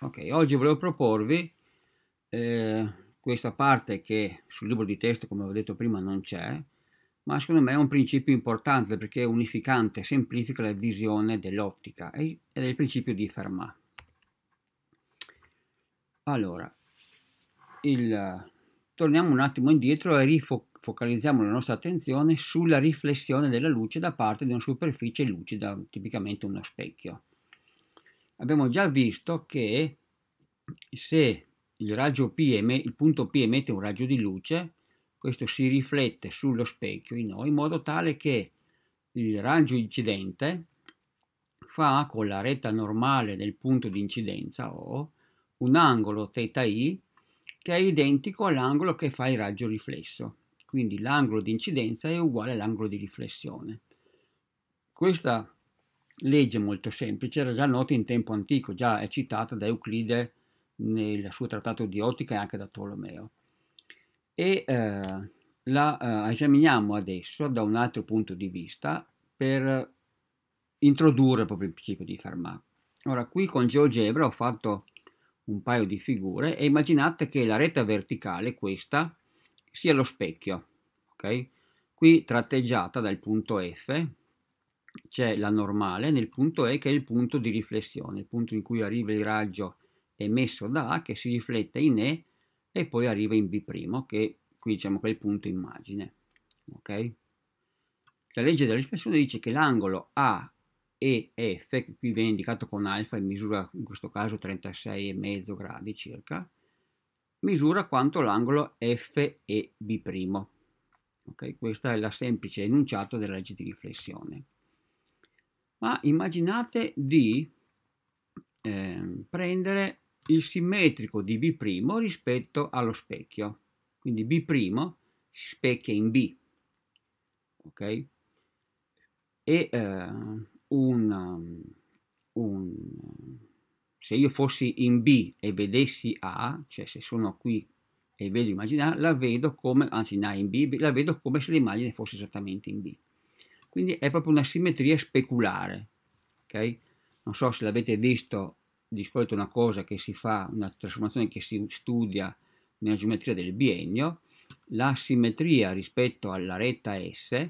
Ok, oggi volevo proporvi eh, questa parte che sul libro di testo, come ho detto prima, non c'è, ma secondo me è un principio importante perché è unificante, semplifica la visione dell'ottica ed è il principio di Fermat. Allora, il, torniamo un attimo indietro e rifocalizziamo la nostra attenzione sulla riflessione della luce da parte di una superficie lucida, tipicamente uno specchio abbiamo già visto che se il raggio P il punto P emette un raggio di luce, questo si riflette sullo specchio in noi in modo tale che il raggio incidente fa con la retta normale del punto di incidenza O un angolo θi che è identico all'angolo che fa il raggio riflesso. Quindi l'angolo di incidenza è uguale all'angolo di riflessione. Questa legge molto semplice era già nota in tempo antico, già è citata da Euclide nel suo trattato di ottica e anche da Tolomeo. E eh, la eh, esaminiamo adesso da un altro punto di vista per introdurre proprio il principio di Fermat. Ora, qui con GeoGebra ho fatto un paio di figure e immaginate che la retta verticale, questa, sia lo specchio, ok? Qui tratteggiata dal punto F, c'è la normale nel punto E che è il punto di riflessione, il punto in cui arriva il raggio emesso da A che si riflette in E e poi arriva in B', che qui diciamo che è il punto immagine. Okay? La legge della riflessione dice che l'angolo A e F, che qui viene indicato con alfa e misura in questo caso 36,5 gradi circa, misura quanto l'angolo F e B'. Okay? Questa è la semplice enunciato della legge di riflessione ma immaginate di eh, prendere il simmetrico di B' rispetto allo specchio. Quindi B' si specchia in B, ok? E eh, un, un, se io fossi in B e vedessi A, cioè se sono qui e vedo immaginare, la vedo come, anzi no, in B, la vedo come se l'immagine fosse esattamente in B. Quindi è proprio una simmetria speculare, ok? Non so se l'avete visto, di solito una cosa che si fa, una trasformazione che si studia nella geometria del biennio, la simmetria rispetto alla retta S,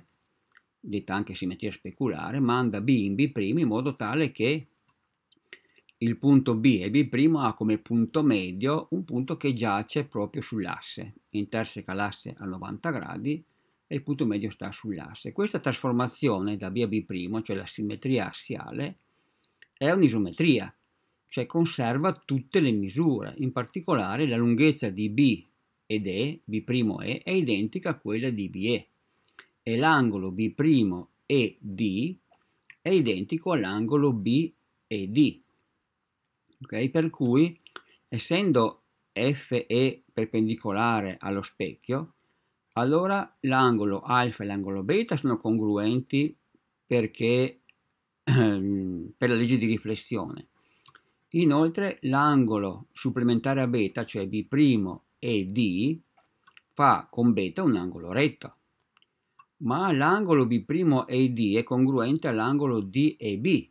detta anche simmetria speculare, manda B in B' in modo tale che il punto B e B' ha come punto medio un punto che giace proprio sull'asse, interseca l'asse a 90 gradi e il punto medio sta sull'asse. Questa trasformazione da B a B', cioè la simmetria assiale, è un'isometria, cioè conserva tutte le misure, in particolare la lunghezza di B ed E, B'E, è identica a quella di BE e l'angolo B'ED è identico all'angolo BED. Okay? Per cui, essendo FE perpendicolare allo specchio, allora l'angolo alfa e l'angolo beta sono congruenti perché ehm, per la legge di riflessione. Inoltre l'angolo supplementare a beta, cioè B' e D, fa con beta un angolo retto, ma l'angolo B' e D è congruente all'angolo D e B,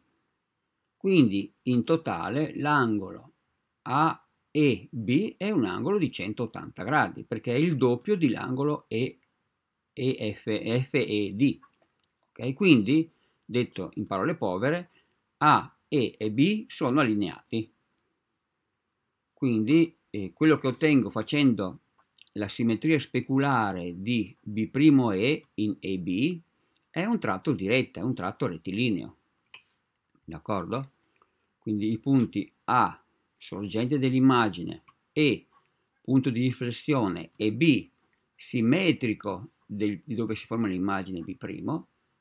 quindi in totale l'angolo A EB è un angolo di 180 gradi, perché è il doppio dell'angolo e, FED. Okay? Quindi, detto in parole povere, A, E e B sono allineati. Quindi eh, quello che ottengo facendo la simmetria speculare di B'E in EB è un tratto diretta, è un tratto rettilineo. D'accordo? Quindi i punti A, sorgente dell'immagine E punto di riflessione e B simmetrico del, di dove si forma l'immagine B'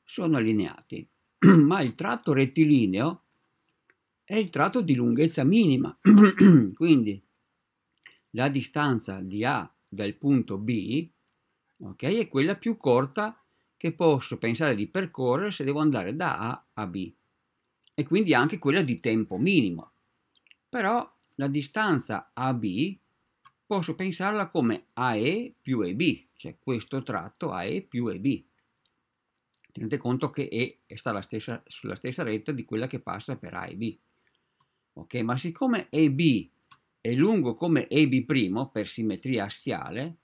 sono allineati, ma il tratto rettilineo è il tratto di lunghezza minima, quindi la distanza di A dal punto B okay, è quella più corta che posso pensare di percorrere se devo andare da A a B e quindi anche quella di tempo minimo però la distanza AB posso pensarla come AE più EB, cioè questo tratto AE più EB. Tenete conto che E sta stessa, sulla stessa retta di quella che passa per A e B. Ok, ma siccome EB è lungo come EB' per simmetria assiale,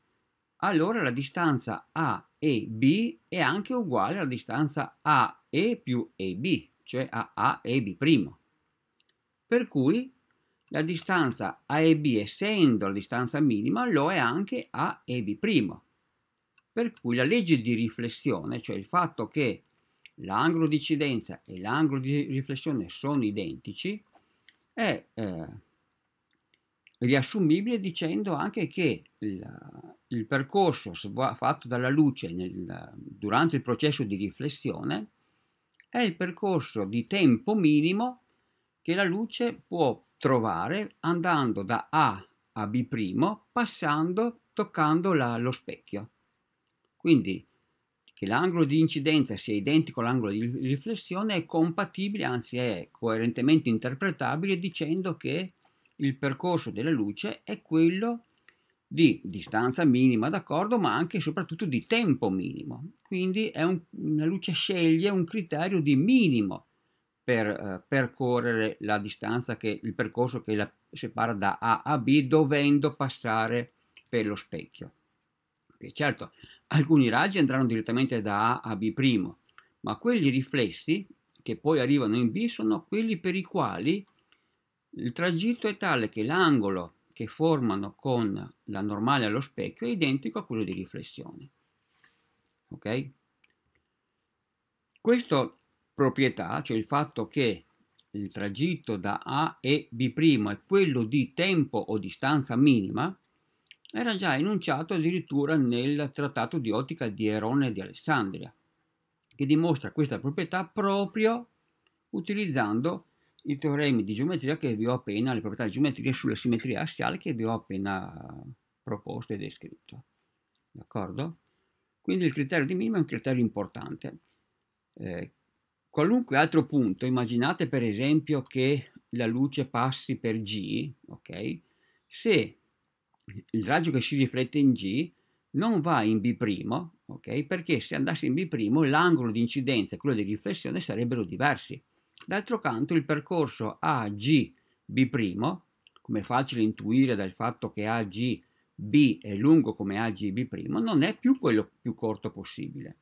allora la distanza AEB è anche uguale alla distanza AE più EB, cioè a AEB'. Per cui la distanza A e B, essendo la distanza minima, lo è anche A e B'. Per cui la legge di riflessione, cioè il fatto che l'angolo di incidenza e l'angolo di riflessione sono identici, è eh, riassumibile dicendo anche che il, il percorso fatto dalla luce nel, durante il processo di riflessione è il percorso di tempo minimo che la luce può trovare andando da A a B' passando toccando la, lo specchio. Quindi che l'angolo di incidenza sia identico all'angolo di riflessione è compatibile, anzi è coerentemente interpretabile dicendo che il percorso della luce è quello di distanza minima, d'accordo, ma anche e soprattutto di tempo minimo. Quindi un, la luce sceglie un criterio di minimo per eh, percorrere la distanza, che, il percorso che la separa da A a B, dovendo passare per lo specchio. Okay, certo, alcuni raggi andranno direttamente da A a B', ma quelli riflessi, che poi arrivano in B, sono quelli per i quali il tragitto è tale che l'angolo che formano con la normale allo specchio è identico a quello di riflessione. Ok? Questo proprietà, cioè il fatto che il tragitto da A e B' è quello di tempo o distanza minima, era già enunciato addirittura nel trattato di ottica di Erone di Alessandria, che dimostra questa proprietà proprio utilizzando i teoremi di geometria che vi ho appena, le proprietà di geometria sulla simmetria assiale che vi ho appena proposto e descritto. D'accordo? Quindi il criterio di minimo è un criterio importante eh, Qualunque altro punto, immaginate per esempio che la luce passi per G, ok? Se il raggio che si riflette in G non va in B', ok? Perché se andasse in B' l'angolo di incidenza e quello di riflessione sarebbero diversi. D'altro canto il percorso AGB', come è facile intuire dal fatto che AGB è lungo come AGB', non è più quello più corto possibile.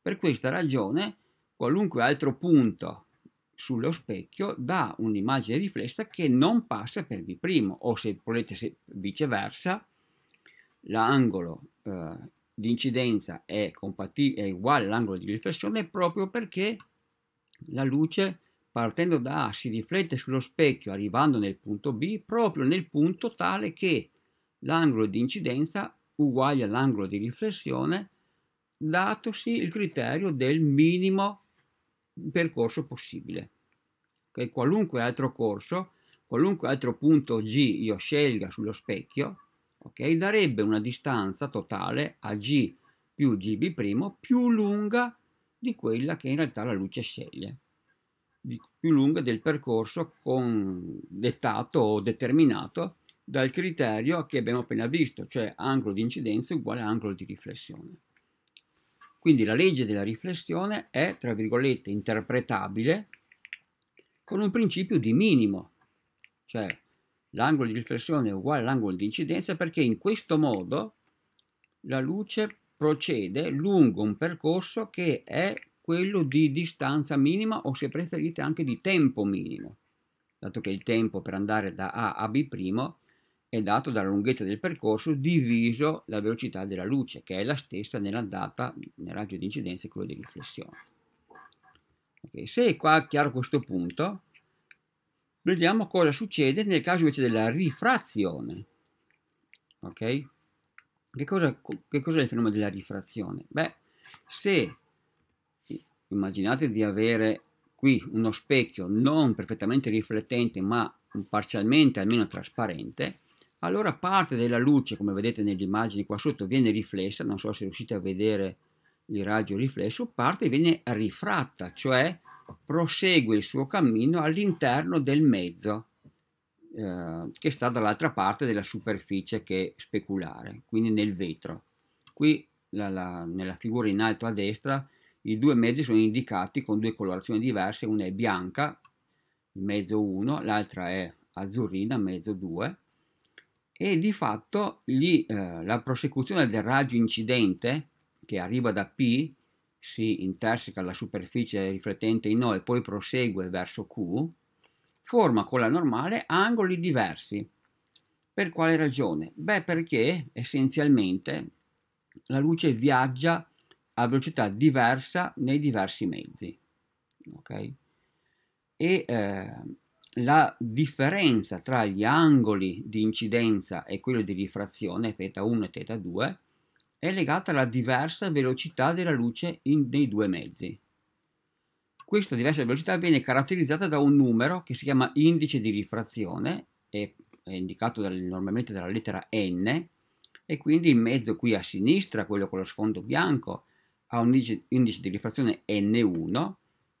Per questa ragione qualunque altro punto sullo specchio dà un'immagine riflessa che non passa per V' o se volete se viceversa l'angolo eh, di incidenza è, è uguale all'angolo di riflessione proprio perché la luce partendo da A si riflette sullo specchio arrivando nel punto B proprio nel punto tale che l'angolo di incidenza uguale all'angolo di riflessione datosi il criterio del minimo percorso possibile. Okay? Qualunque altro corso, qualunque altro punto G io scelga sullo specchio, okay, darebbe una distanza totale a G più GB' più lunga di quella che in realtà la luce sceglie, più lunga del percorso con, dettato o determinato dal criterio che abbiamo appena visto, cioè angolo di incidenza uguale angolo di riflessione. Quindi la legge della riflessione è, tra virgolette, interpretabile con un principio di minimo, cioè l'angolo di riflessione è uguale all'angolo di incidenza perché in questo modo la luce procede lungo un percorso che è quello di distanza minima o se preferite anche di tempo minimo, dato che il tempo per andare da A a B' è dato dalla lunghezza del percorso diviso la velocità della luce, che è la stessa nell'andata nel raggio di incidenza e quello di riflessione. Okay, se è qua chiaro questo punto, vediamo cosa succede nel caso invece della rifrazione. Okay? Che cosa, che cosa è il fenomeno della rifrazione? Beh, se immaginate di avere qui uno specchio non perfettamente riflettente ma parzialmente almeno trasparente, allora parte della luce, come vedete nelle immagini qua sotto, viene riflessa, non so se riuscite a vedere il raggio riflesso, parte viene rifratta, cioè prosegue il suo cammino all'interno del mezzo eh, che sta dall'altra parte della superficie che è speculare, quindi nel vetro. Qui la, la, nella figura in alto a destra i due mezzi sono indicati con due colorazioni diverse, una è bianca, mezzo 1, l'altra è azzurrina, mezzo 2, e di fatto gli, eh, la prosecuzione del raggio incidente che arriva da P, si interseca alla superficie riflettente in O e poi prosegue verso Q, forma con la normale angoli diversi. Per quale ragione? Beh perché essenzialmente la luce viaggia a velocità diversa nei diversi mezzi. Okay? E eh, la differenza tra gli angoli di incidenza e quello di rifrazione, θ1 e θ2, è legata alla diversa velocità della luce in, nei due mezzi. Questa diversa velocità viene caratterizzata da un numero che si chiama indice di rifrazione, è, è indicato dal, normalmente dalla lettera n, e quindi in mezzo qui a sinistra, quello con lo sfondo bianco, ha un indice, indice di rifrazione n1,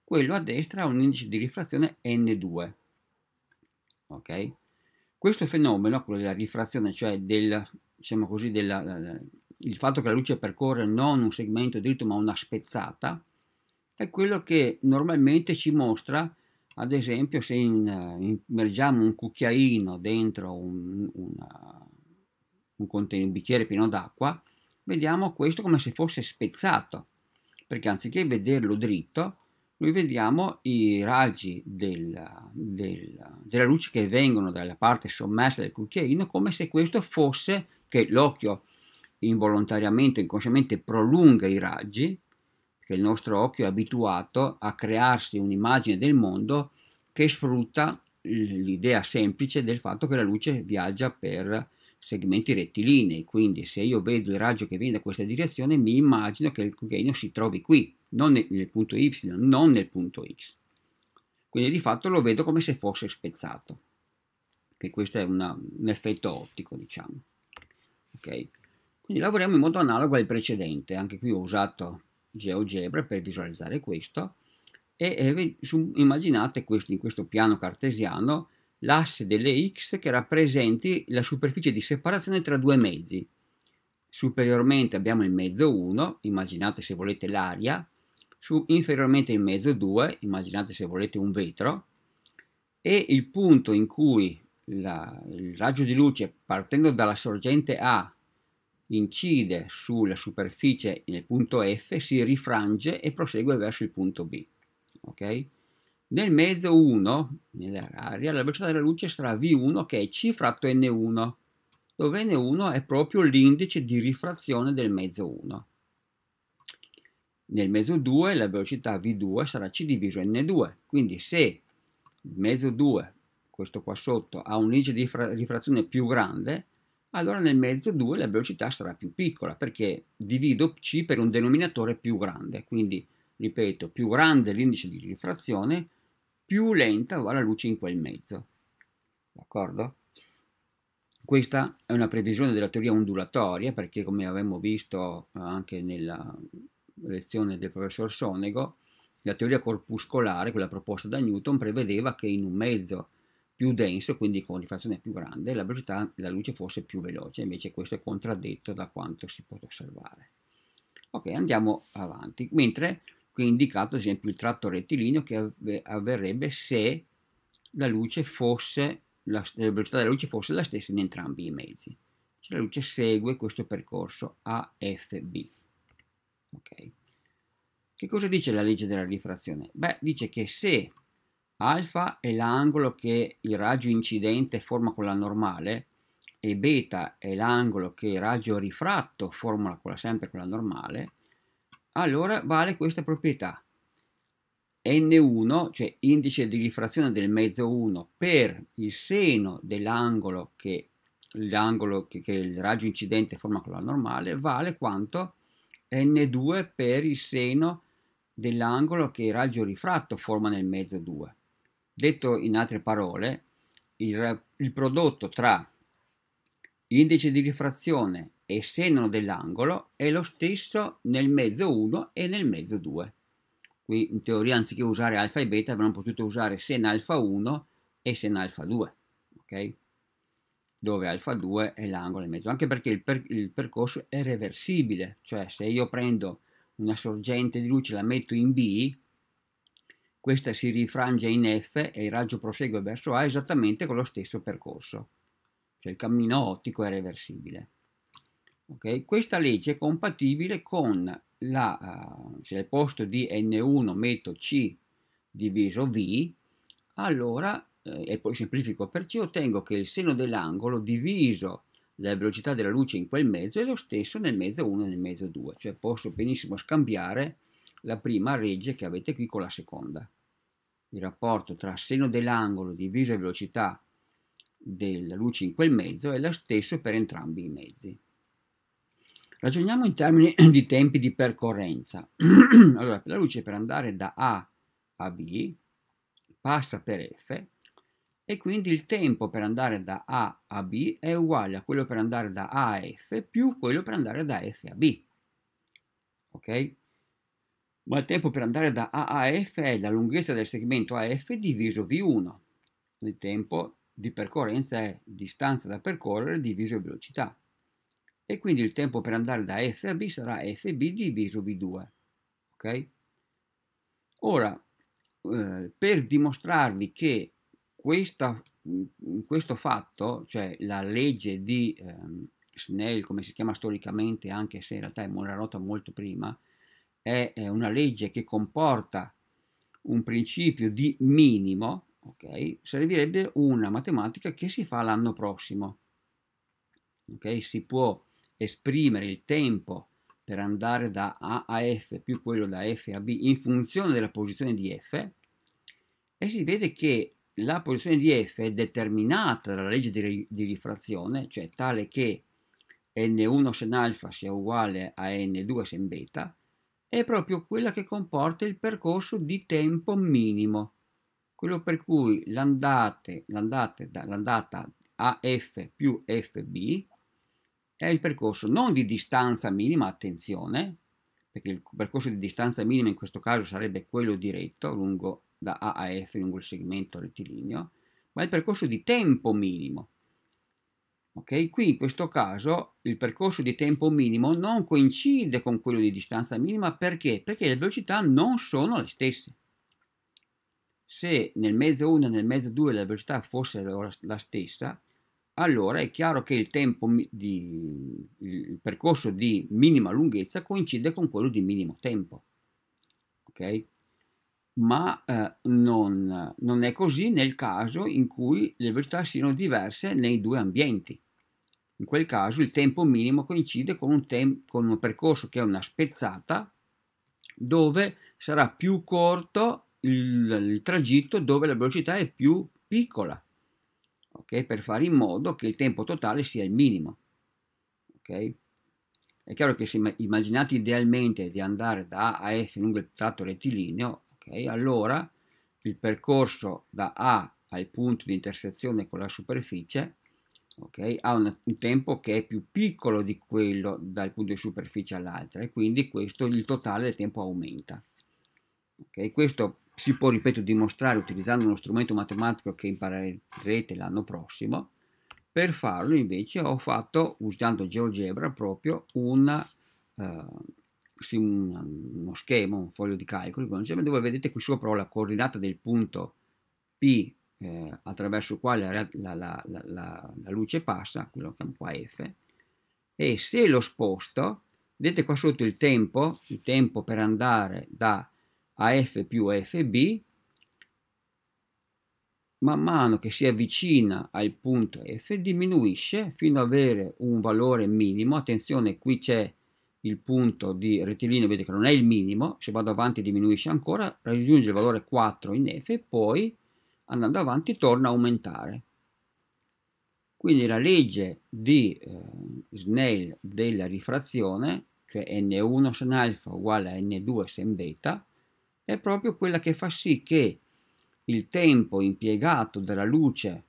quello a destra ha un indice di rifrazione n2. Okay? Questo fenomeno, quello della rifrazione, cioè del, diciamo così, della, il fatto che la luce percorre non un segmento dritto ma una spezzata, è quello che normalmente ci mostra, ad esempio, se immergiamo un cucchiaino dentro un, una, un, un bicchiere pieno d'acqua, vediamo questo come se fosse spezzato, perché anziché vederlo dritto, noi vediamo i raggi del, del, della luce che vengono dalla parte sommersa del cucchiaino come se questo fosse che l'occhio involontariamente, inconsciamente prolunga i raggi, che il nostro occhio è abituato a crearsi un'immagine del mondo che sfrutta l'idea semplice del fatto che la luce viaggia per segmenti rettilinei, quindi se io vedo il raggio che viene da questa direzione mi immagino che il cocaino si trovi qui, non nel punto y, non nel punto x. Quindi di fatto lo vedo come se fosse spezzato, che questo è una, un effetto ottico, diciamo. Okay. Quindi lavoriamo in modo analogo al precedente, anche qui ho usato GeoGebra per visualizzare questo, e, e su, immaginate questo, in questo piano cartesiano l'asse delle x che rappresenti la superficie di separazione tra due mezzi. Superiormente abbiamo il mezzo 1, immaginate se volete l'aria, su inferiormente il mezzo 2, immaginate se volete un vetro, e il punto in cui la, il raggio di luce partendo dalla sorgente A incide sulla superficie nel punto F, si rifrange e prosegue verso il punto B. Okay? Nel mezzo 1, nell'area, la velocità della luce sarà V1 che è C fratto N1, dove N1 è proprio l'indice di rifrazione del mezzo 1. Nel mezzo 2 la velocità V2 sarà C diviso N2, quindi se il mezzo 2, questo qua sotto, ha un indice di rifrazione più grande, allora nel mezzo 2 la velocità sarà più piccola perché divido C per un denominatore più grande, quindi ripeto, più grande l'indice di rifrazione, più lenta va la luce in quel mezzo. D'accordo? Questa è una previsione della teoria ondulatoria perché come avevamo visto eh, anche nella lezione del professor Sonego, la teoria corpuscolare, quella proposta da Newton, prevedeva che in un mezzo più denso, quindi con rifrazione più grande, la velocità della luce fosse più veloce, invece questo è contraddetto da quanto si può osservare. Ok, andiamo avanti. Mentre Qui indicato ad esempio il tratto rettilineo che avverrebbe se la luce fosse la, la velocità della luce fosse la stessa in entrambi i mezzi. Cioè la luce segue questo percorso AFB. Okay. Che cosa dice la legge della rifrazione? Beh, dice che se alfa è l'angolo che il raggio incidente forma con la normale e beta è l'angolo che il raggio rifratto forma con la, sempre con la normale, allora vale questa proprietà. N1, cioè indice di rifrazione del mezzo 1 per il seno dell'angolo che, l'angolo che, che il raggio incidente forma con la normale, vale quanto N2 per il seno dell'angolo che il raggio rifratto forma nel mezzo 2. Detto in altre parole, il, il prodotto tra indice di rifrazione e seno dell'angolo è lo stesso nel mezzo 1 e nel mezzo 2. Qui in teoria anziché usare alfa e beta avremmo potuto usare seno alfa 1 e seno alfa 2, ok? Dove alfa 2 è l'angolo in mezzo, anche perché il, per il percorso è reversibile, cioè se io prendo una sorgente di luce e la metto in B, questa si rifrange in F e il raggio prosegue verso A esattamente con lo stesso percorso, cioè il cammino ottico è reversibile. Okay? Questa legge è compatibile con la, uh, se al posto di N1 metto C diviso V, allora, eh, e poi semplifico per C, ottengo che il seno dell'angolo diviso la velocità della luce in quel mezzo è lo stesso nel mezzo 1 e nel mezzo 2, cioè posso benissimo scambiare la prima legge che avete qui con la seconda. Il rapporto tra seno dell'angolo diviso la velocità della luce in quel mezzo è lo stesso per entrambi i mezzi. Ragioniamo in termini di tempi di percorrenza. allora, la luce per andare da A a B passa per F e quindi il tempo per andare da A a B è uguale a quello per andare da A a F più quello per andare da F a B. Ok? Ma il tempo per andare da A a F è la lunghezza del segmento AF diviso V1. Il tempo di percorrenza è distanza da percorrere diviso velocità e quindi il tempo per andare da F a B sarà FB diviso V2. Ok? Ora, eh, per dimostrarvi che questa, mm, questo fatto, cioè la legge di ehm, Snell, come si chiama storicamente, anche se in realtà è una nota molto prima, è, è una legge che comporta un principio di minimo, ok? Servirebbe una matematica che si fa l'anno prossimo. Ok? Si può esprimere il tempo per andare da A a F più quello da F a B in funzione della posizione di F e si vede che la posizione di F è determinata dalla legge di, di rifrazione, cioè tale che n1 sen alfa sia uguale a n2 sen beta, è proprio quella che comporta il percorso di tempo minimo, quello per cui l'andata AF più FB è il percorso non di distanza minima, attenzione, perché il percorso di distanza minima in questo caso sarebbe quello diretto lungo da A a F lungo il segmento rettilineo, ma il percorso di tempo minimo. Ok? Qui in questo caso il percorso di tempo minimo non coincide con quello di distanza minima perché? Perché le velocità non sono le stesse. Se nel mezzo 1 e nel mezzo 2 la velocità fosse la stessa, allora è chiaro che il tempo di il percorso di minima lunghezza coincide con quello di minimo tempo. Ok? Ma eh, non, non è così nel caso in cui le velocità siano diverse nei due ambienti. In quel caso il tempo minimo coincide con un, tem- con un, percorso che è una spezzata dove sarà più corto il, il tragitto dove la velocità è più piccola okay? per fare in modo che il tempo totale sia il minimo. Okay? È chiaro che se immaginate idealmente di andare da A a F lungo il tratto rettilineo, okay, allora il percorso da A al punto di intersezione con la superficie okay, ha un, un, tempo che è più piccolo di quello dal punto di superficie all'altra e quindi questo, il totale del tempo aumenta. Okay? Questo si può, ripeto, dimostrare utilizzando uno strumento matematico che imparerete l'anno prossimo. Per farlo invece ho fatto, usando GeoGebra, proprio una, eh, uno schema, un foglio di calcolo dove vedete qui sopra la coordinata del punto P eh, attraverso il quale la, la, la, la, luce passa, quello che chiamo qua F, e se lo sposto, vedete qua sotto il tempo, il tempo per andare da AF più FB, man mano che si avvicina al punto F diminuisce fino ad avere un valore minimo, attenzione qui c'è il punto di rettilineo, vedete che non è il minimo, se vado avanti diminuisce ancora, raggiunge il valore 4 in F e poi andando avanti torna a aumentare. Quindi la legge di eh, Snell della rifrazione, cioè n1 sen alfa uguale a n2 sen beta, è proprio quella che fa sì che il tempo impiegato dalla luce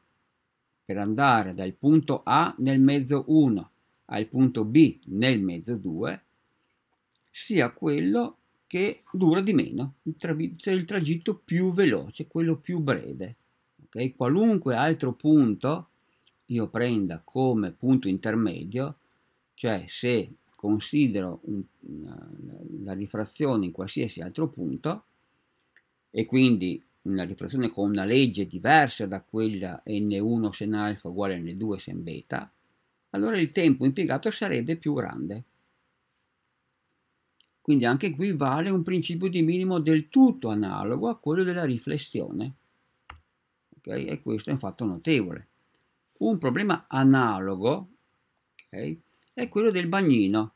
per andare dal punto A nel mezzo 1 al punto B nel mezzo 2 sia quello che dura di meno, il, tra il tragitto più veloce, quello più breve. Okay? Qualunque altro punto io prenda come punto intermedio, cioè se considero un, una, la rifrazione in qualsiasi altro punto, e quindi una riflessione con una legge diversa da quella n1 sen alfa uguale n2 sen beta, allora il tempo impiegato sarebbe più grande. Quindi anche qui vale un principio di minimo del tutto analogo a quello della riflessione. Okay? E questo è un fatto notevole. Un problema analogo okay, è quello del bagnino.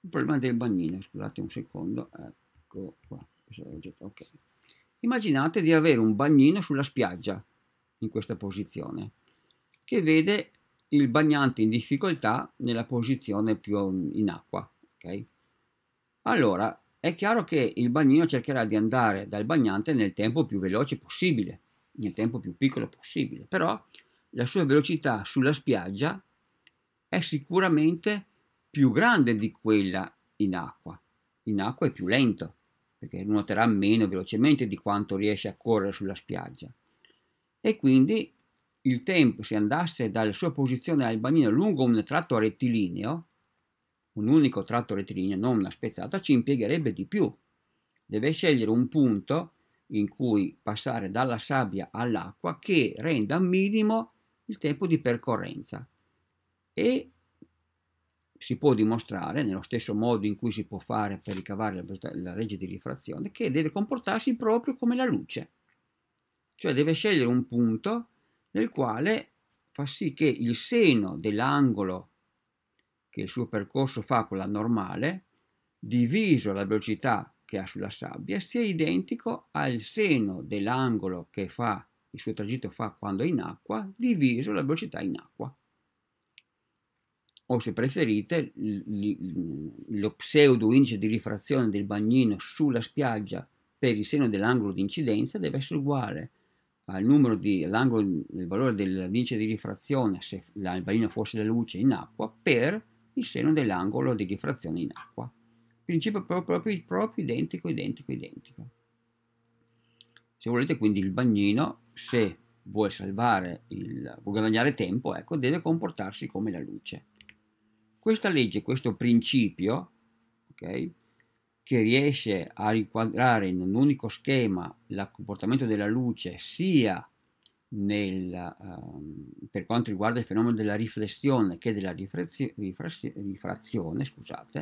Il problema del bagnino, scusate un secondo, ecco qua. Okay. Immaginate di avere un bagnino sulla spiaggia in questa posizione che vede il bagnante in difficoltà nella posizione più in acqua. Okay? Allora è chiaro che il bagnino cercherà di andare dal bagnante nel tempo più veloce possibile, nel tempo più piccolo possibile, però la sua velocità sulla spiaggia è sicuramente più grande di quella in acqua. In acqua è più lento perché nuoterà meno velocemente di quanto riesce a correre sulla spiaggia. E quindi il tempo, se andasse dalla sua posizione al bagnino lungo un tratto rettilineo, un unico tratto rettilineo, non una spezzata, ci impiegherebbe di più. Deve scegliere un punto in cui passare dalla sabbia all'acqua che renda minimo il tempo di percorrenza e si può dimostrare, nello stesso modo in cui si può fare per ricavare la legge di rifrazione, che deve comportarsi proprio come la luce, cioè deve scegliere un punto nel quale fa sì che il seno dell'angolo che il suo percorso fa con la normale, diviso la velocità che ha sulla sabbia, sia identico al seno dell'angolo che fa, il suo tragitto fa quando è in acqua, diviso la velocità in acqua o se preferite lo pseudo indice di rifrazione del bagnino sulla spiaggia per il seno dell'angolo di incidenza deve essere uguale al numero di, all'angolo del valore dell'indice di rifrazione se il bagnino fosse la luce in acqua per il seno dell'angolo di rifrazione in acqua. Principio proprio, proprio, proprio identico, identico, identico. Se volete quindi il bagnino, se vuole salvare, il, vuol guadagnare tempo, ecco, deve comportarsi come la luce. Questa legge, questo principio, okay, che riesce a riquadrare in un unico schema il comportamento della luce sia nel, um, per quanto riguarda il fenomeno della riflessione che della rifrazione, rifrazione scusate,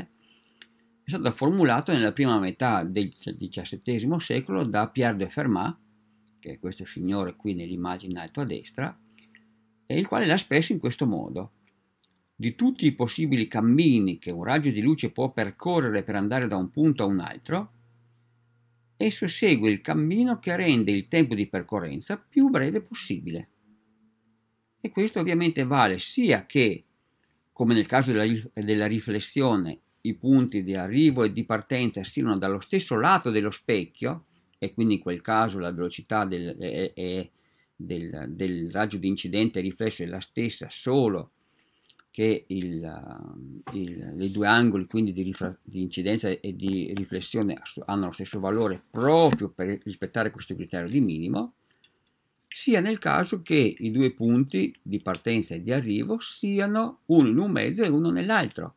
è stato formulato nella prima metà del XVII secolo da Pierre de Fermat, che è questo signore qui nell'immagine in alto a destra, e il quale l'ha spesso in questo modo di tutti i possibili cammini che un raggio di luce può percorrere per andare da un punto a un altro, esso segue il cammino che rende il tempo di percorrenza più breve possibile. E questo ovviamente vale sia che, come nel caso della, della riflessione, i punti di arrivo e di partenza siano dallo stesso lato dello specchio, e quindi in quel caso la velocità del, eh, eh, del, del raggio di incidente riflesso è la stessa, solo che il, ehm, il, i due angoli quindi di, di, incidenza e di riflessione hanno lo stesso valore proprio per rispettare questo criterio di minimo, sia nel caso che i due punti di partenza e di arrivo siano uno in un mezzo e uno nell'altro,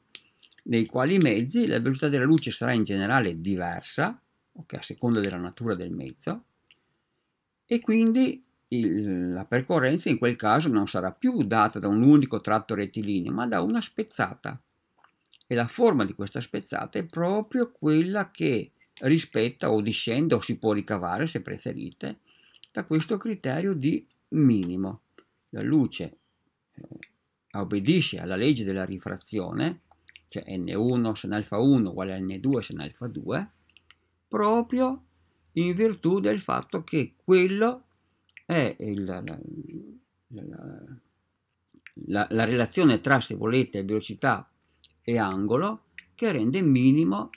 nei quali mezzi la velocità della luce sarà in generale diversa, okay, a seconda della natura del mezzo, e quindi il, la percorrenza in quel caso non sarà più data da un unico tratto rettilineo, ma da una spezzata. E la forma di questa spezzata è proprio quella che rispetta o discende o si può ricavare, se preferite, da questo criterio di minimo. La luce eh, obbedisce alla legge della rifrazione, cioè n1 se in alfa 1 uguale a n2 se in alfa 2, proprio in virtù del fatto che quello è il, la, la, la, la relazione tra, se volete, velocità e angolo che rende minimo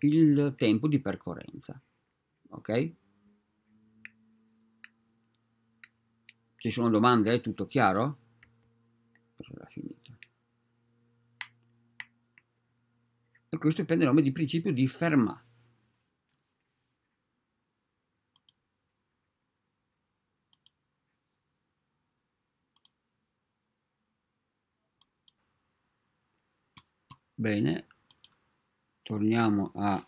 il tempo di percorrenza. Ok? Ci sono domande? È tutto chiaro? E questo prende il nome di principio di Fermat. bene torniamo alla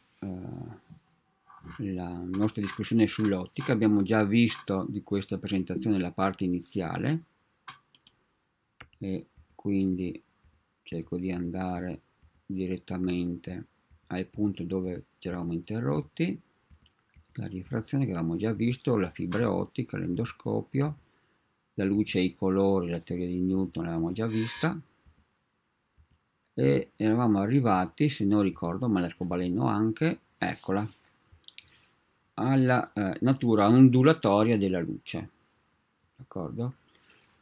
eh, nostra discussione sull'ottica abbiamo già visto di questa presentazione la parte iniziale e quindi cerco di andare direttamente al punto dove ci eravamo interrotti la rifrazione che avevamo già visto la fibra ottica l'endoscopio la luce e i colori la teoria di Newton l'avevamo già vista e eravamo arrivati, se non ricordo, ma l'arcobaleno anche, eccola, alla eh, natura ondulatoria della luce. D'accordo?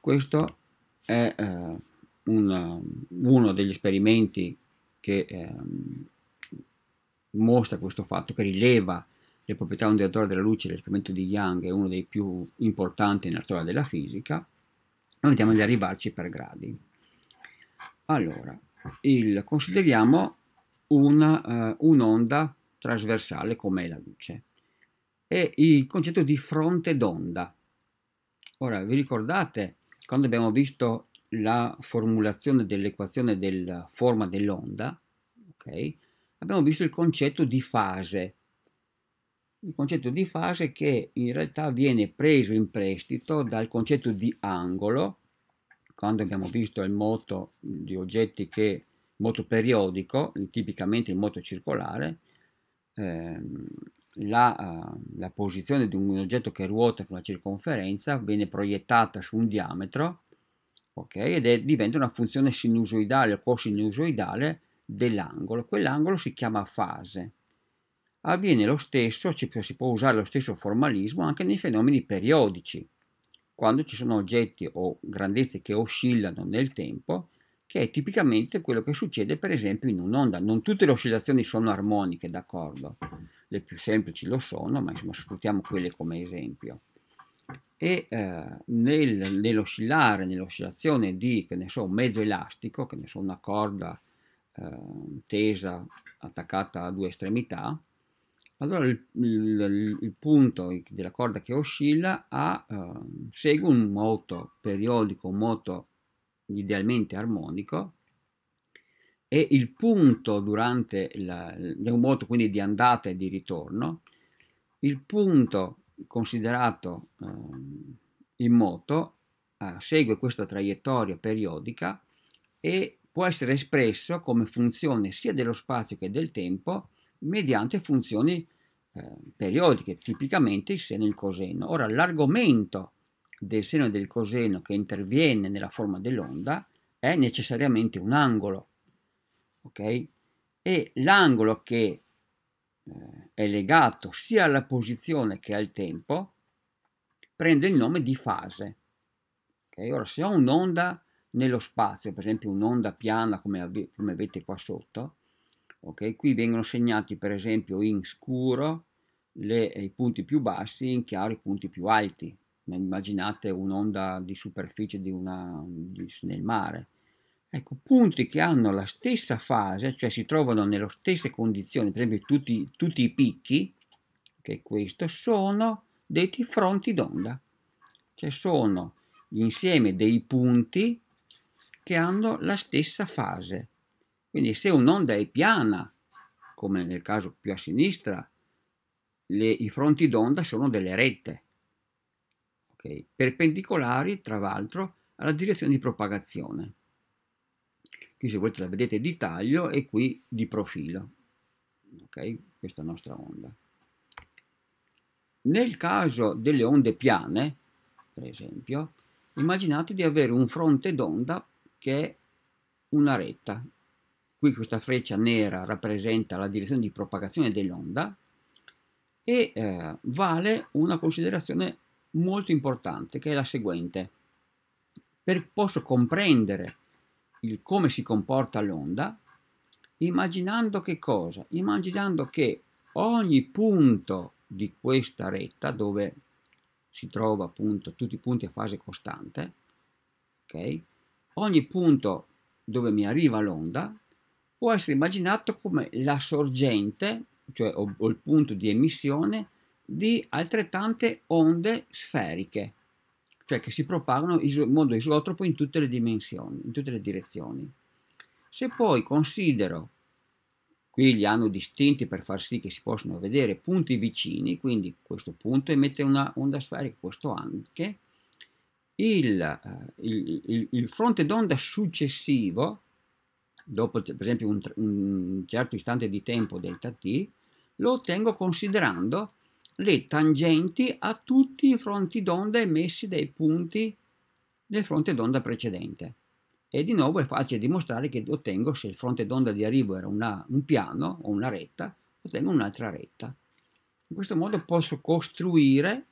Questo è eh, un, uno degli esperimenti che eh, mostra questo fatto, che rileva le proprietà ondulatorie della luce, l'esperimento di Young è uno dei più importanti nella storia della fisica. Noi vediamo di arrivarci per gradi. Allora, il, consideriamo una, uh, eh, un'onda trasversale come la luce e il concetto di fronte d'onda. Ora, vi ricordate quando abbiamo visto la formulazione dell'equazione della forma dell'onda, okay, abbiamo visto il concetto di fase. Il concetto di fase che in realtà viene preso in prestito dal concetto di angolo quando abbiamo visto il moto di oggetti che moto periodico, tipicamente il moto circolare, ehm, la, uh, la, posizione di un oggetto che ruota sulla circonferenza viene proiettata su un diametro okay, ed è, diventa una funzione sinusoidale o cosinusoidale dell'angolo. Quell'angolo si chiama fase. Avviene lo stesso, ci, si può usare lo stesso formalismo anche nei fenomeni periodici quando ci sono oggetti o grandezze che oscillano nel tempo, che è tipicamente quello che succede per esempio in un'onda. Non tutte le oscillazioni sono armoniche, d'accordo? Le più semplici lo sono, ma insomma sfruttiamo quelle come esempio. E eh, nel, nell'oscillare, nell'oscillazione di, che ne so, un mezzo elastico, che ne so, una corda eh, tesa attaccata a due estremità, allora il, il, il, punto della corda che oscilla ha, eh, segue un moto periodico, un moto idealmente armonico e il punto durante la, è un moto quindi di andata e di ritorno, il punto considerato eh, in moto eh, segue questa traiettoria periodica e può essere espresso come funzione sia dello spazio che del tempo mediante funzioni eh, periodiche, tipicamente il seno e il coseno. Ora l'argomento del seno e del coseno che interviene nella forma dell'onda è necessariamente un angolo, ok? E l'angolo che eh, è legato sia alla posizione che al tempo prende il nome di fase. Okay? Ora se ho un'onda nello spazio, per esempio un'onda piana come, come vedete qua sotto, Okay? Qui vengono segnati per esempio in scuro le, eh, i punti più bassi, in chiaro i punti più alti. Immaginate un'onda di superficie di una, di, nel mare. Ecco, punti che hanno la stessa fase, cioè si trovano nelle stesse condizioni, per esempio tutti, tutti i picchi, che è questo, sono detti fronti d'onda, cioè sono l'insieme dei punti che hanno la stessa fase quindi se un'onda è piana, come nel caso più a sinistra, le, i fronti d'onda sono delle rette, okay? perpendicolari tra l'altro alla direzione di propagazione. Qui se volete la vedete di taglio e qui di profilo, okay? questa nostra onda. Nel caso delle onde piane, per esempio, immaginate di avere un fronte d'onda che è una retta, qui questa freccia nera rappresenta la direzione di propagazione dell'onda e eh, vale una considerazione molto importante che è la seguente. Per posso comprendere il come si comporta l'onda immaginando che cosa? Immaginando che ogni punto di questa retta dove si trova appunto tutti i punti a fase costante, ok? Ogni punto dove mi arriva l'onda può essere immaginato come la sorgente, cioè o, o il punto di emissione, di altrettante onde sferiche, cioè che si propagano in modo isotropo in tutte le dimensioni, in tutte le direzioni. Se poi considero, qui li hanno distinti per far sì che si possano vedere punti vicini, quindi questo punto emette una onda sferica, questo anche, il, eh, il, il fronte d'onda successivo dopo per esempio un, un certo istante di tempo delta t, lo ottengo considerando le tangenti a tutti i fronti d'onda emessi dai punti del fronte d'onda precedente. E di nuovo è facile dimostrare che ottengo, se il fronte d'onda di arrivo era una, un piano o una retta, ottengo un'altra retta. In questo modo posso costruire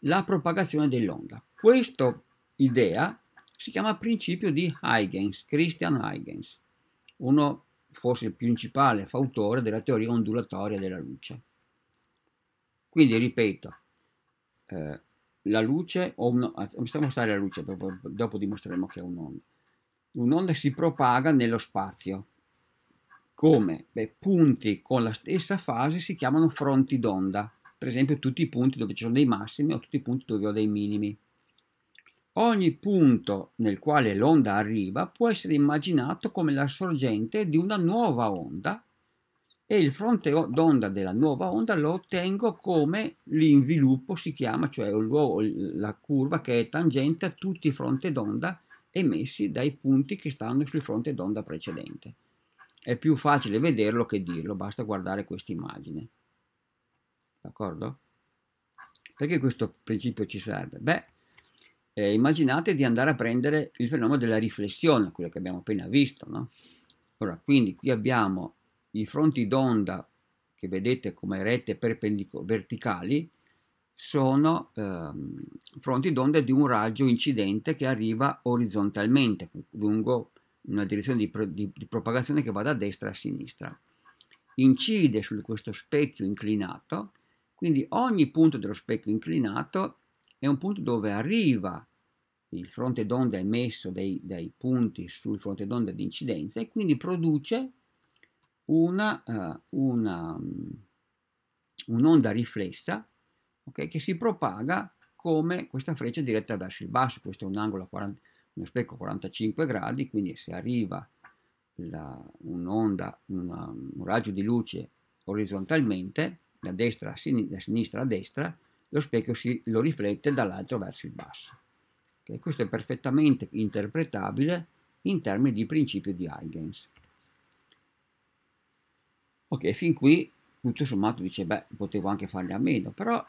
la propagazione dell'onda. Questa idea si chiama principio di Huygens, Christian Huygens, uno forse il principale fautore della teoria ondulatoria della luce. Quindi ripeto, eh, la luce, o un, possiamo mostrare la luce, dopo dimostreremo che è un'onda. Un'onda si propaga nello spazio. Come? Beh, punti con la stessa fase si chiamano fronti d'onda, per esempio tutti i punti dove ci sono dei massimi o tutti i punti dove ho dei minimi. Ogni punto nel quale l'onda arriva può essere immaginato come la sorgente di una nuova onda e il fronte d'onda della nuova onda lo ottengo come l'inviluppo si chiama, cioè la curva che è tangente a tutti i fronte d'onda emessi dai punti che stanno sul fronte d'onda precedente. È più facile vederlo che dirlo, basta guardare questa immagine. D'accordo? Perché questo principio ci serve? Beh, eh, immaginate di andare a prendere il fenomeno della riflessione, quello che abbiamo appena visto. No? Allora, quindi qui abbiamo i fronti d'onda che vedete come rette verticali, sono ehm, fronti d'onda di un raggio incidente che arriva orizzontalmente, lungo una direzione di, pro di, di propagazione che va da destra a sinistra. Incide su questo specchio inclinato, quindi ogni punto dello specchio inclinato è un punto dove arriva il fronte d'onda emesso dai, dai punti sul fronte d'onda di incidenza e quindi produce una, uh, una, mm, un'onda riflessa okay, che si propaga come questa freccia diretta verso il basso. Questo è un angolo a 40, uno specchio a 45 gradi, quindi se arriva la, un'onda, una, un raggio di luce orizzontalmente, da destra a sinistra, da sinistra a destra, lo specchio si, lo riflette dall'alto verso il basso. Okay? Questo è perfettamente interpretabile in termini di principio di Huygens. Ok, fin qui tutto sommato dice, beh, potevo anche farne a meno, però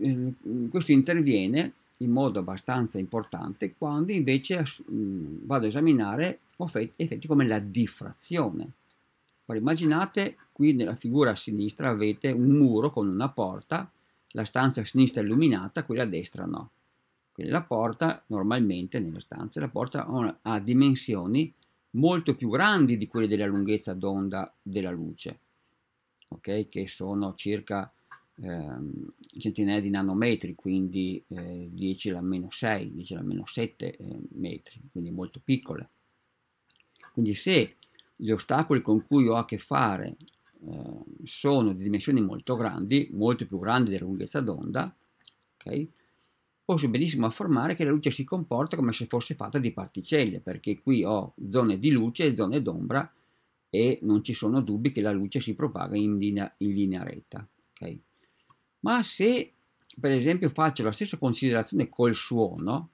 eh, questo interviene in modo abbastanza importante quando invece mh, vado ad esaminare effetti come la diffrazione. Ora immaginate qui nella figura a sinistra avete un muro con una porta la stanza a sinistra è illuminata, quella a destra no. Quindi la porta normalmente nelle stanze, la porta ha dimensioni molto più grandi di quelle della lunghezza d'onda della luce, okay? che sono circa ehm, centinaia di nanometri, quindi eh, 10 alla meno 6, 10 alla meno 7 eh, metri, quindi molto piccole. Quindi se gli ostacoli con cui ho a che fare Ehm, sono di dimensioni molto grandi, molto più grandi della lunghezza d'onda, okay? posso benissimo affermare che la luce si comporta come se fosse fatta di particelle, perché qui ho zone di luce e zone d'ombra e non ci sono dubbi che la luce si propaga in linea, in linea retta. Okay? Ma se per esempio faccio la stessa considerazione col suono,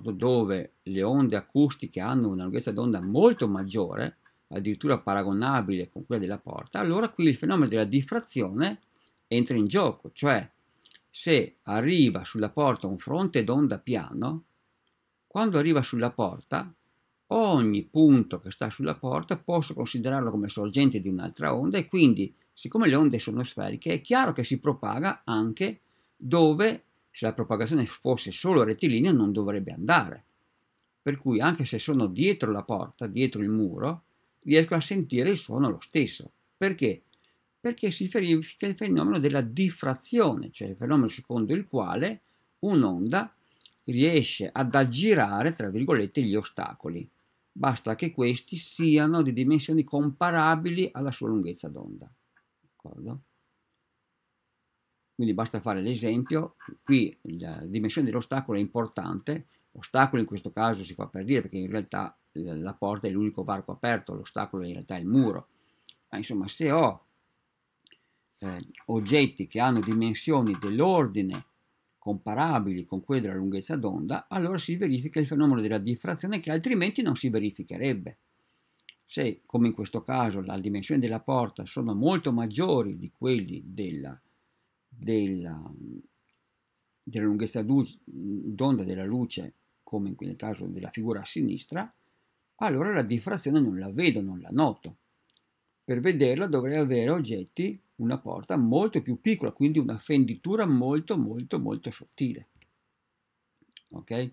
dove le onde acustiche hanno una lunghezza d'onda molto maggiore, addirittura paragonabile con quella della porta, allora qui il fenomeno della diffrazione entra in gioco, cioè se arriva sulla porta un fronte d'onda piano, quando arriva sulla porta, ogni punto che sta sulla porta posso considerarlo come sorgente di un'altra onda e quindi, siccome le onde sono sferiche, è chiaro che si propaga anche dove, se la propagazione fosse solo rettilinea, non dovrebbe andare. Per cui anche se sono dietro la porta, dietro il muro, riesco a sentire il suono lo stesso. Perché? Perché si verifica il fenomeno della diffrazione, cioè il fenomeno secondo il quale un'onda riesce ad aggirare, tra virgolette, gli ostacoli. Basta che questi siano di dimensioni comparabili alla sua lunghezza d'onda. D'accordo? Quindi basta fare l'esempio, qui la dimensione dell'ostacolo è importante, ostacolo in questo caso si fa per dire perché in realtà la porta è l'unico varco aperto, l'ostacolo in realtà è il muro. Ma insomma, se ho eh, oggetti che hanno dimensioni dell'ordine comparabili con quelle della lunghezza d'onda, allora si verifica il fenomeno della diffrazione che altrimenti non si verificherebbe. Se, come in questo caso, la dimensione della porta sono molto maggiori di quelli della, della, della lunghezza d'onda della luce, come nel caso della figura a sinistra, allora la diffrazione non la vedo, non la noto. Per vederla dovrei avere oggetti, una porta molto più piccola, quindi una fenditura molto molto molto sottile. Ok?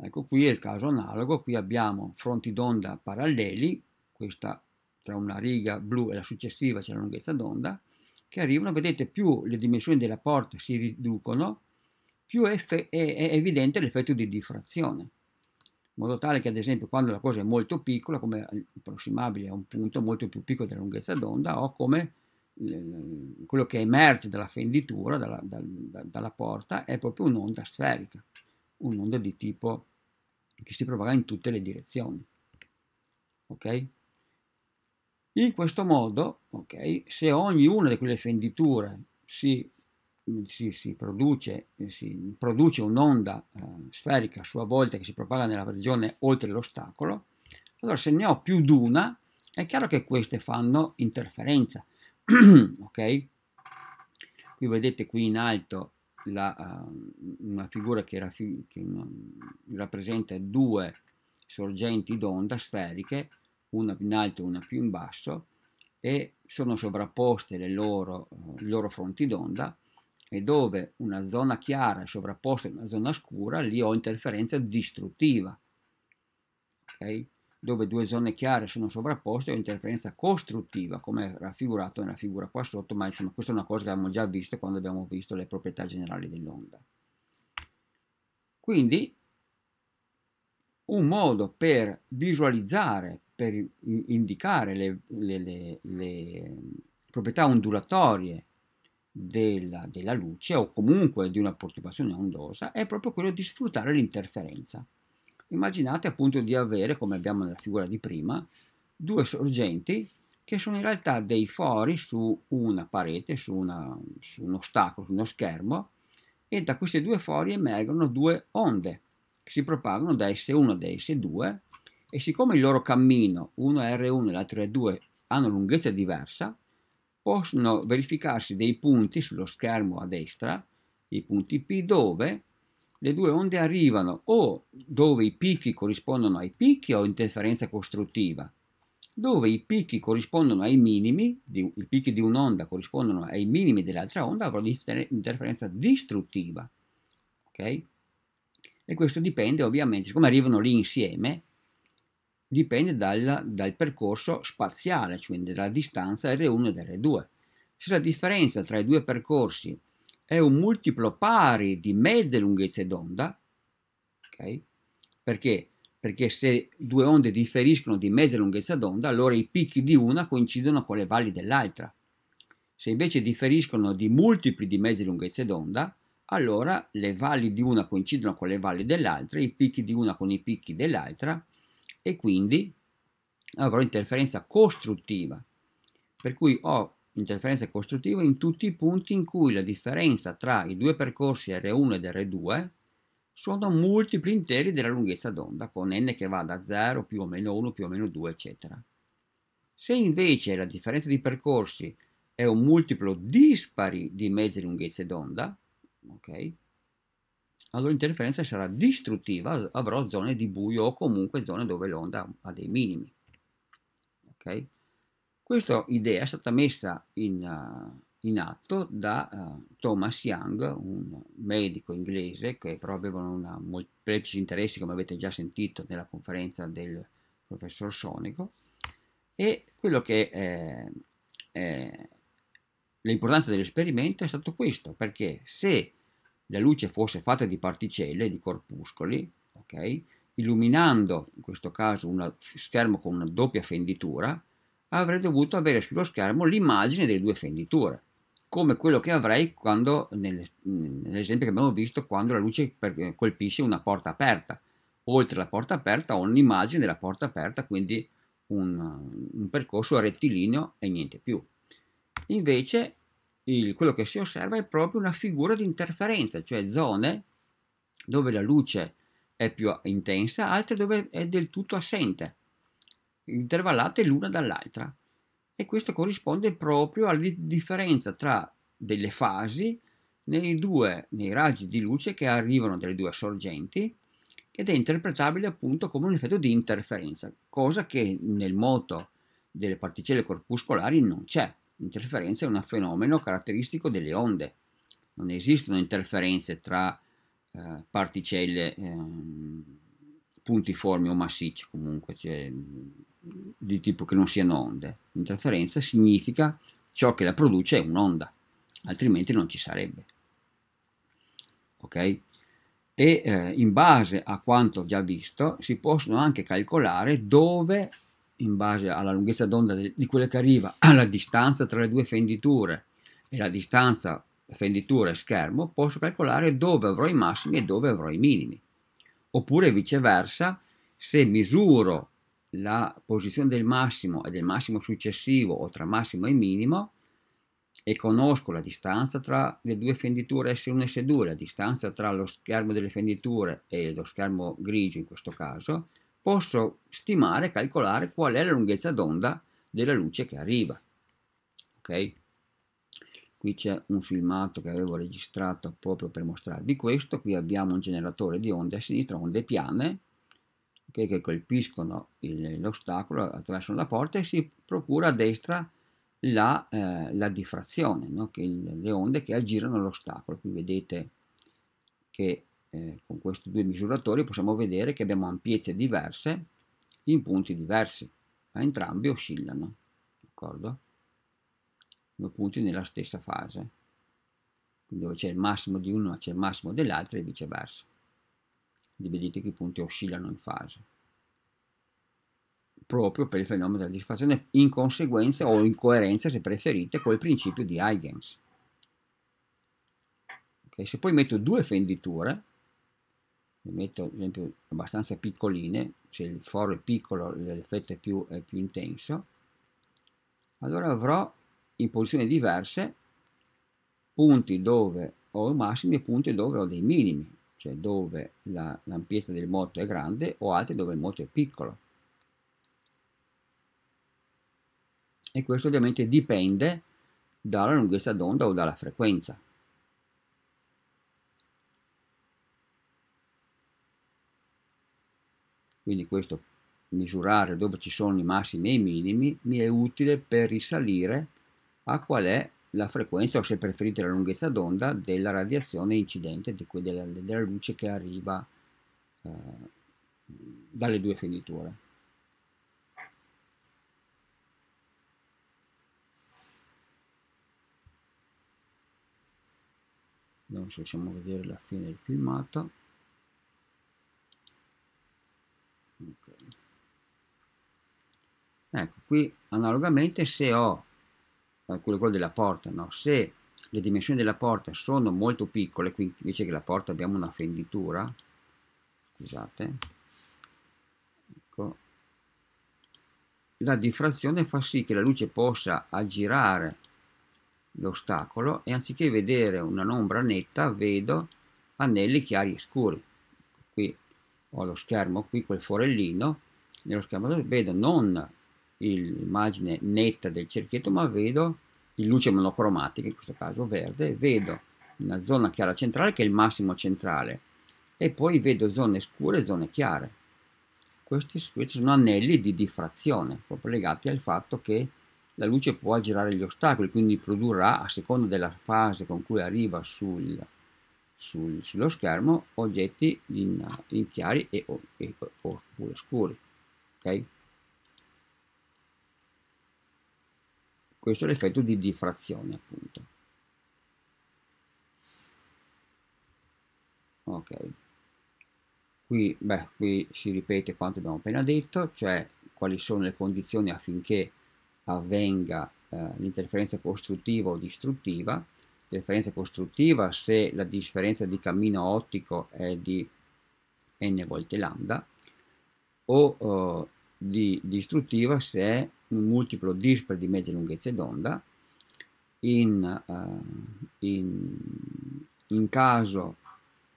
Ecco qui è il caso analogo, qui abbiamo fronti d'onda paralleli, questa tra una riga blu e la successiva c'è la lunghezza d'onda, che arrivano, vedete, più le dimensioni della porta si riducono, più è, è evidente l'effetto di diffrazione in modo tale che ad esempio quando la cosa è molto piccola, come approssimabile a un punto molto più piccolo della lunghezza d'onda, o come eh, quello che emerge dalla fenditura, dalla, da, dalla porta, è proprio un'onda sferica, un'onda di tipo che si propaga in tutte le direzioni. Ok? In questo modo, okay, se ognuna di quelle fenditure si si, si, produce, eh, si produce un'onda eh, sferica a sua volta che si propaga nella regione oltre l'ostacolo, allora se ne ho più di una, è chiaro che queste fanno interferenza. ok? Qui vedete qui in alto la, uh, una figura che, raffi- che rappresenta due sorgenti d'onda sferiche, una più in alto e una più in basso, e sono sovrapposte loro, uh, i loro fronti d'onda e dove una zona chiara è sovrapposta a una zona scura, lì ho interferenza distruttiva. Okay? Dove due zone chiare sono sovrapposte ho interferenza costruttiva, come raffigurato nella figura qua sotto, ma insomma questa è una cosa che abbiamo già visto quando abbiamo visto le proprietà generali dell'onda. Quindi un modo per visualizzare, per indicare le, le, le, le proprietà ondulatorie della, della luce o comunque di una perturbazione ondosa è proprio quello di sfruttare l'interferenza. Immaginate appunto di avere, come abbiamo nella figura di prima, due sorgenti che sono in realtà dei fori su una parete, su, una, su un ostacolo, su uno schermo, e da questi due fori emergono due onde che si propagano da S1 ad S2 e siccome il loro cammino, uno è R1 e l'altro è R2, hanno lunghezza diversa, possono verificarsi dei punti sullo schermo a destra, i punti P, dove le due onde arrivano o dove i picchi corrispondono ai picchi o interferenza costruttiva, dove i picchi corrispondono ai minimi, di, i picchi di un'onda corrispondono ai minimi dell'altra onda, avrò interferenza distruttiva. Okay? E questo dipende ovviamente, siccome arrivano lì insieme, dipende dal, dal percorso spaziale, cioè dalla distanza R1 ed R2. Se la differenza tra i due percorsi è un multiplo pari di mezze lunghezze d'onda, okay? perché? perché se due onde differiscono di mezza lunghezza d'onda, allora i picchi di una coincidono con le valli dell'altra. Se invece differiscono di multipli di mezze lunghezze d'onda, allora le valli di una coincidono con le valli dell'altra, i picchi di una con i picchi dell'altra e quindi avrò interferenza costruttiva. Per cui ho interferenza costruttiva in tutti i punti in cui la differenza tra i due percorsi R1 ed R2 sono multipli interi della lunghezza d'onda, con n che va da 0 più o meno 1 più o meno 2, eccetera. Se invece la differenza di percorsi è un multiplo dispari di mezze lunghezze d'onda, ok? allora l'interferenza sarà distruttiva, avrò zone di buio o comunque zone dove l'onda ha dei minimi. Okay? Questa idea è stata messa in, uh, in atto da uh, Thomas Young, un medico inglese che però aveva una molteplici interessi, come avete già sentito nella conferenza del professor Sonico, e quello che eh, eh, l'importanza dell'esperimento è stato questo, perché se la luce fosse fatta di particelle, di corpuscoli, okay, illuminando in questo caso uno schermo con una doppia fenditura, avrei dovuto avere sullo schermo l'immagine delle due fenditure, come quello che avrei quando, nel, nell'esempio che abbiamo visto, quando la luce eh, colpisce una porta aperta. Oltre la porta aperta ho un'immagine della porta aperta, quindi un, un percorso rettilineo e niente più. Invece il, quello che si osserva è proprio una figura di interferenza, cioè zone dove la luce è più intensa, altre dove è del tutto assente, intervallate l'una dall'altra. E questo corrisponde proprio alla differenza tra delle fasi nei due nei raggi di luce che arrivano dalle due sorgenti ed è interpretabile appunto come un effetto di interferenza, cosa che nel moto delle particelle corpuscolari non c'è. L'interferenza è un fenomeno caratteristico delle onde. Non esistono interferenze tra eh, particelle eh, puntiformi o massicce comunque, cioè, di tipo che non siano onde. L'interferenza significa ciò che la produce è un'onda, altrimenti non ci sarebbe. Ok? E eh, in base a quanto già visto si possono anche calcolare dove in base alla lunghezza d'onda di quella che arriva, alla distanza tra le due fenditure e la distanza fenditura e schermo, posso calcolare dove avrò i massimi e dove avrò i minimi. Oppure viceversa, se misuro la posizione del massimo e del massimo successivo o tra massimo e minimo e conosco la distanza tra le due fenditure S1 e S2, la distanza tra lo schermo delle fenditure e lo schermo grigio in questo caso, posso stimare e calcolare qual è la lunghezza d'onda della luce che arriva. Ok? Qui c'è un filmato che avevo registrato proprio per mostrarvi questo. Qui abbiamo un generatore di onde a sinistra, onde piane, okay, che colpiscono l'ostacolo attraverso la porta e si procura a destra la, eh, la diffrazione, no? il, le onde che aggirano l'ostacolo. Qui vedete che eh, con questi due misuratori possiamo vedere che abbiamo ampiezze diverse in punti diversi, ma entrambi oscillano, d'accordo? Due punti nella stessa fase, dove c'è il massimo di uno c'è il massimo dell'altro e viceversa. Quindi vedete che i punti oscillano in fase proprio per il fenomeno della disfazione in conseguenza o in coerenza se preferite col principio di Huygens okay, se poi metto due fenditure le metto ad esempio abbastanza piccoline, se il foro è piccolo l'effetto è più, è più intenso, allora avrò in posizioni diverse punti dove ho i massimi e punti dove ho dei minimi, cioè dove l'ampiezza la, del moto è grande o altri dove il moto è piccolo. E questo ovviamente dipende dalla lunghezza d'onda o dalla frequenza. quindi questo misurare dove ci sono i massimi e i minimi mi è utile per risalire a qual è la frequenza o se preferite la lunghezza d'onda della radiazione incidente di cui della, della luce che arriva eh, dalle due finiture. so se possiamo vedere la fine del filmato. okay. ecco qui analogamente se ho eh, quello, della porta no? se le dimensioni della porta sono molto piccole quindi invece che la porta abbiamo una fenditura scusate ecco la diffrazione fa sì che la luce possa aggirare l'ostacolo e anziché vedere una ombra netta vedo anelli chiari e scuri qui ho lo schermo qui, quel forellino, nello schermo vedo non l'immagine netta del cerchietto, ma vedo in luce monocromatica, in questo caso verde, vedo una zona chiara centrale che è il massimo centrale e poi vedo zone scure e zone chiare. Questi, questi sono anelli di diffrazione, proprio legati al fatto che la luce può aggirare gli ostacoli, quindi produrrà, a seconda della fase con cui arriva sul, sul, sullo schermo oggetti in, in chiari e, e, oppure scuri. Ok? Questo è l'effetto di diffrazione, appunto. Ok. Qui, beh, qui si ripete quanto abbiamo appena detto, cioè quali sono le condizioni affinché avvenga eh, l'interferenza costruttiva o distruttiva differenza costruttiva se la differenza di cammino ottico è di n volte lambda o eh, di distruttiva se è un multiplo dispari di mezze lunghezze d'onda in, eh, in, in caso,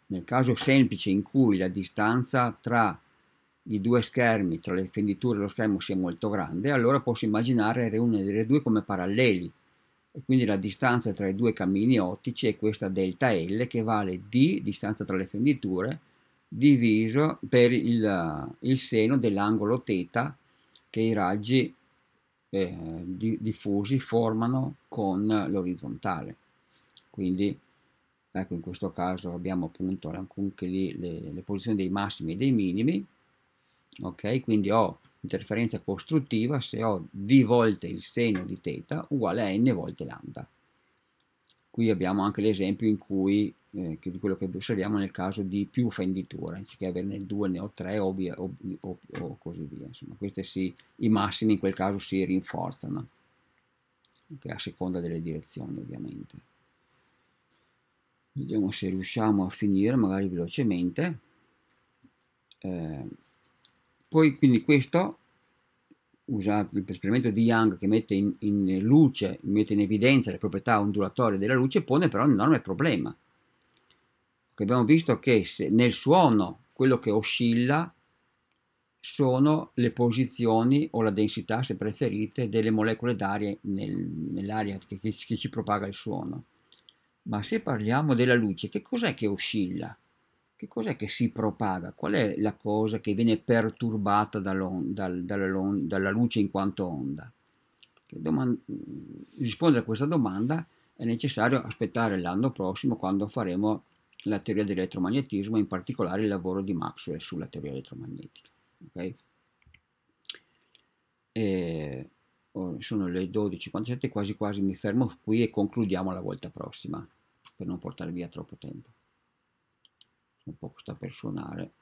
nel caso semplice in cui la distanza tra i due schermi, tra le fenditure dello schermo sia molto grande, allora posso immaginare R1 e R2 come paralleli e quindi la distanza tra i due cammini ottici è questa delta L che vale D, distanza tra le fenditure, diviso per il, il seno dell'angolo θ che i raggi eh, diffusi formano con l'orizzontale. Quindi ecco in questo caso abbiamo appunto anche lì le, le posizioni dei massimi e dei minimi, ok? Quindi ho interferenza costruttiva se ho d volte il seno di teta uguale a n volte lambda. Qui abbiamo anche l'esempio in cui, eh, di quello che osserviamo nel caso di più fenditure, anziché averne due ne ho tre o, via, o, o, o così via. Insomma, si, i massimi in quel caso si rinforzano, okay, a seconda delle direzioni ovviamente. Vediamo se riusciamo a finire magari velocemente. Eh, poi quindi questo, usato esperimento di Young che mette in, in, luce, mette in evidenza le proprietà ondulatorie della luce, pone però un enorme problema. Che abbiamo visto che nel suono quello che oscilla sono le posizioni o la densità, se preferite, delle molecole d'aria nel, nell'aria che, che, che ci propaga il suono. Ma se parliamo della luce, che cos'è che oscilla? che cos'è che si propaga? Qual è la cosa che viene perturbata dal, dalla, dalla luce in quanto onda? Domanda, rispondere a questa domanda è necessario aspettare l'anno prossimo quando faremo la teoria dell'elettromagnetismo, in particolare il lavoro di Maxwell sulla teoria elettromagnetica. Okay? E, oh, sono le 12.57, quasi quasi mi fermo qui e concludiamo la volta prossima per non portare via troppo tempo un po' sta per suonare